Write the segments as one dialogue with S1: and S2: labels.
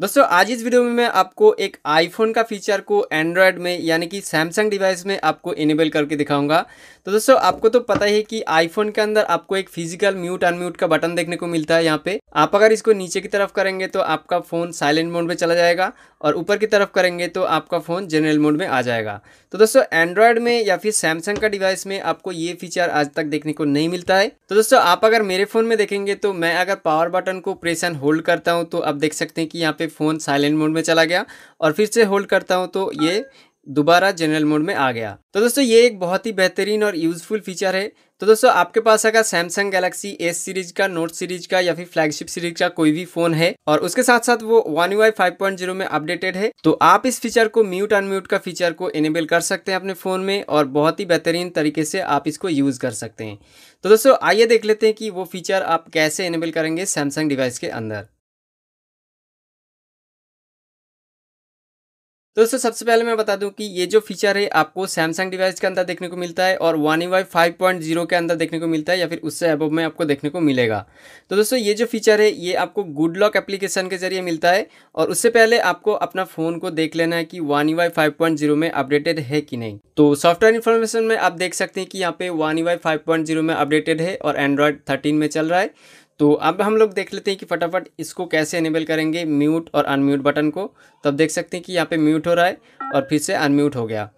S1: दोस्तों आज इस वीडियो में मैं आपको एक आईफोन का फीचर को एंड्रॉयड में यानी कि सैमसंग डिवाइस में आपको इनेबल करके दिखाऊंगा तो दोस्तों आपको तो पता ही कि आईफोन के अंदर आपको एक फिजिकल म्यूट अनम्यूट का बटन देखने को मिलता है यहाँ पे आप अगर इसको नीचे की तरफ करेंगे तो आपका फ़ोन साइलेंट मोड में चला जाएगा और ऊपर की तरफ करेंगे तो आपका फ़ोन जनरल मोड में आ जाएगा तो दोस्तों एंड्रॉयड में या फिर सैमसंग का डिवाइस में आपको ये फीचर आज तक देखने को नहीं मिलता है तो दोस्तों आप अगर मेरे फ़ोन में देखेंगे तो मैं अगर पावर बटन को प्रेस एंड होल्ड करता हूँ तो आप देख सकते हैं कि यहाँ पे पे फ़ोन साइलेंट मोड में चला गया और फिर से होल्ड करता हूँ तो ये दोबारा जनरल मोड में आ गया तो दोस्तों ये एक बहुत ही बेहतरीन और यूज़फुल फीचर है तो दोस्तों आपके पास अगर सैमसंग गैलेक्सी एस सीरीज का नोट सीरीज का या फिर फ्लैगशिप सीरीज का कोई भी फोन है और उसके साथ साथ वो वन यू आई में अपडेटेड है तो आप इस फीचर को म्यूट अनम्यूट का फीचर को इनेबल कर सकते हैं अपने फ़ोन में और बहुत ही बेहतरीन तरीके से आप इसको यूज़ कर सकते हैं तो दोस्तों आइए देख लेते हैं कि वो फीचर आप कैसे इनेबल करेंगे सैमसंग डिवाइस के अंदर तो दोस्तों सबसे पहले मैं बता दूं कि ये जो फीचर है आपको सैमसंग डिवाइस के अंदर देखने को मिलता है और one UI five point zero के अंदर देखने को मिलता है या फिर उससे अबव में आपको देखने को मिलेगा तो दोस्तों ये जो फीचर है ये आपको गुड लॉक एप्लीकेशन के जरिए मिलता है और उससे पहले आपको अपना फ़ोन को देख लेना है कि one UI five point zero में अपडेटेड है कि नहीं तो सॉफ्टवेयर इन्फॉर्मेशन में आप देख सकते हैं कि यहाँ पे one UI five point zero में अपडेटेड है और एंड्रॉयड थर्टीन में चल रहा है तो अब हम लोग देख लेते हैं कि फटाफट इसको कैसे एनेबल करेंगे म्यूट और अनम्यूट बटन को तब देख सकते हैं कि यहाँ पे म्यूट हो रहा है और फिर से अनम्यूट हो गया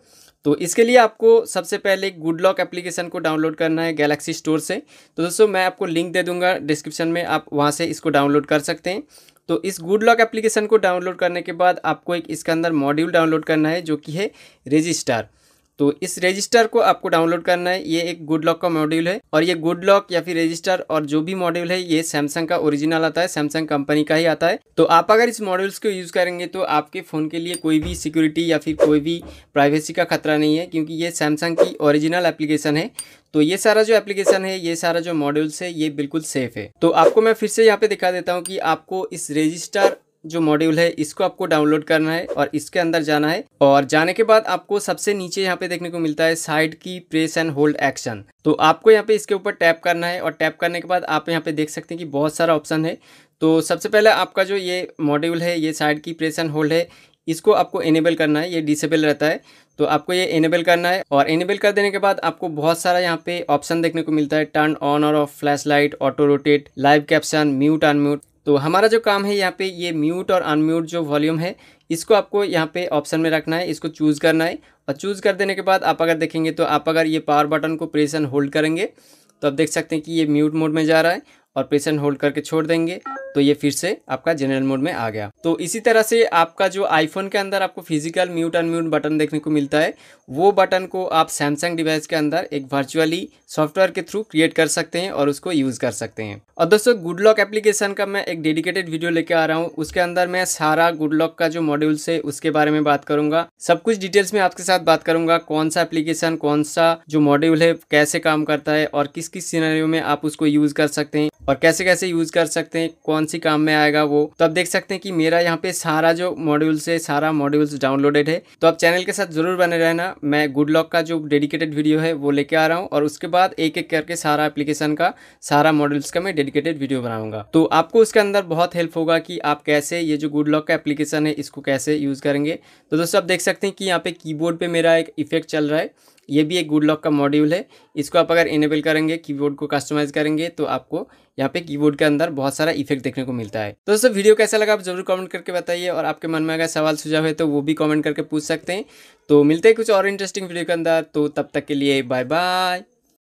S1: तो इसके लिए आपको सबसे पहले गुड लॉक एप्लीकेशन को डाउनलोड करना है गैलेक्सी स्टोर से तो दोस्तों मैं आपको लिंक दे दूंगा डिस्क्रिप्शन में आप वहाँ से इसको डाउनलोड कर सकते हैं तो इस गुड लॉक एप्लीकेशन को डाउनलोड करने के बाद आपको एक इसके अंदर मॉड्यूल डाउनलोड करना है जो कि है रजिस्टर तो इस रजिस्टर को आपको डाउनलोड करना है ये एक गुड लॉक का मॉड्यूल है और ये गुड लॉक या फिर रजिस्टर और जो भी मॉड्यूल है ये सैमसंग का ओरिजिनल आता है सैमसंग कंपनी का ही आता है तो आप अगर इस मॉड्यूल्स को यूज़ करेंगे तो आपके फ़ोन के लिए कोई भी सिक्योरिटी या फिर कोई भी प्राइवेसी का खतरा नहीं है क्योंकि ये सैमसंग की ओरिजिनल एप्लीकेशन है तो ये सारा जो एप्लीकेशन है ये सारा जो मॉड्यूल्स है ये बिल्कुल सेफ है तो आपको मैं फिर से यहाँ पे दिखा देता हूँ कि आपको इस रजिस्टर जो मॉड्यूल है इसको आपको डाउनलोड करना है और इसके अंदर जाना है और जाने के बाद आपको सबसे नीचे यहाँ पे देखने को मिलता है साइड की प्रेस एंड होल्ड एक्शन तो आपको यहाँ पे इसके ऊपर टैप करना है और टैप करने के बाद आप यहाँ पे देख सकते हैं कि बहुत सारा ऑप्शन है तो सबसे पहले आपका जो ये मॉड्यूल है ये साइड की प्रेस एंड होल्ड है इसको आपको इनेबल करना है ये डिसेबल रहता है तो आपको ये इनेबल करना है और इनेबल कर देने के बाद आपको बहुत सारा यहाँ पे ऑप्शन देखने को मिलता है टर्न ऑन और off flash light auto rotate live caption mute unmute तो हमारा जो काम है यहाँ पे ये म्यूट और अनम्यूट जो वॉल्यूम है इसको आपको यहाँ पे ऑप्शन में रखना है इसको चूज़ करना है और चूज़ कर देने के बाद आप अगर देखेंगे तो आप अगर ये पावर बटन को प्रेस एंड होल्ड करेंगे तो आप देख सकते हैं कि ये म्यूट मोड में जा रहा है और प्रेस एंड होल्ड करके छोड़ देंगे तो ये फिर से आपका जनरल मोड में आ गया तो इसी तरह से आपका जो आईफोन के अंदर आपको फिजिकल म्यूट अनम्यूट बटन देखने को मिलता है वो बटन को आप सैमसंग डिवाइस के अंदर एक वर्चुअली सॉफ्टवेयर के थ्रू क्रिएट कर सकते हैं और उसको यूज़ कर सकते हैं और दोस्तों गुड लॉक एप्लीकेशन का मैं एक डेडिकेटेड वीडियो लेके आ रहा हूँ उसके अंदर मैं सारा गुड लॉक का जो मॉड्यूल्स है उसके बारे में बात करूंगा सब कुछ डिटेल्स में आपके साथ बात करूंगा कौन सा एप्लीकेशन कौन सा जो मॉड्यूल है कैसे काम करता है और किस किस सीनारियों में आप उसको यूज़ कर सकते हैं और कैसे कैसे यूज़ कर सकते हैं कौन सी काम में आएगा वो तो आप देख सकते हैं कि मेरा यहाँ पे सारा जो मॉड्यूल्स है सारा मॉड्यूल्स डाउनलोडेड है तो आप चैनल के साथ ज़रूर बने रहना मैं गुड लॉक का जो डेडिकेटेड वीडियो है वो लेके आ रहा हूँ और उसके बाद एक एक करके सारा एप्लीकेशन का सारा मॉड्यूल्स का मैं डेडिकेटेड वीडियो बनाऊँगा तो आपको उसके अंदर बहुत हेल्प होगा कि आप कैसे ये जो गुड लॉक का एप्लीकेशन है इसको कैसे यूज़ करेंगे तो दोस्तों आप देख सकते हैं कि यहाँ पे कीबोर्ड पे मेरा एक इफेक्ट चल रहा है ये भी एक गुड लॉक का मॉड्यूल है इसको आप अगर इनेबल करेंगे कीबोर्ड को कस्टमाइज करेंगे तो आपको यहाँ पे कीबोर्ड के अंदर बहुत सारा इफेक्ट देखने को मिलता है तो दोस्तों वीडियो कैसा लगा आप जरूर कमेंट करके बताइए और आपके मन में अगर सवाल सुझाव है तो वो भी कमेंट करके पूछ सकते हैं तो मिलते हैं कुछ और इंटरेस्टिंग वीडियो के अंदर तो तब तक के लिए बाय बाय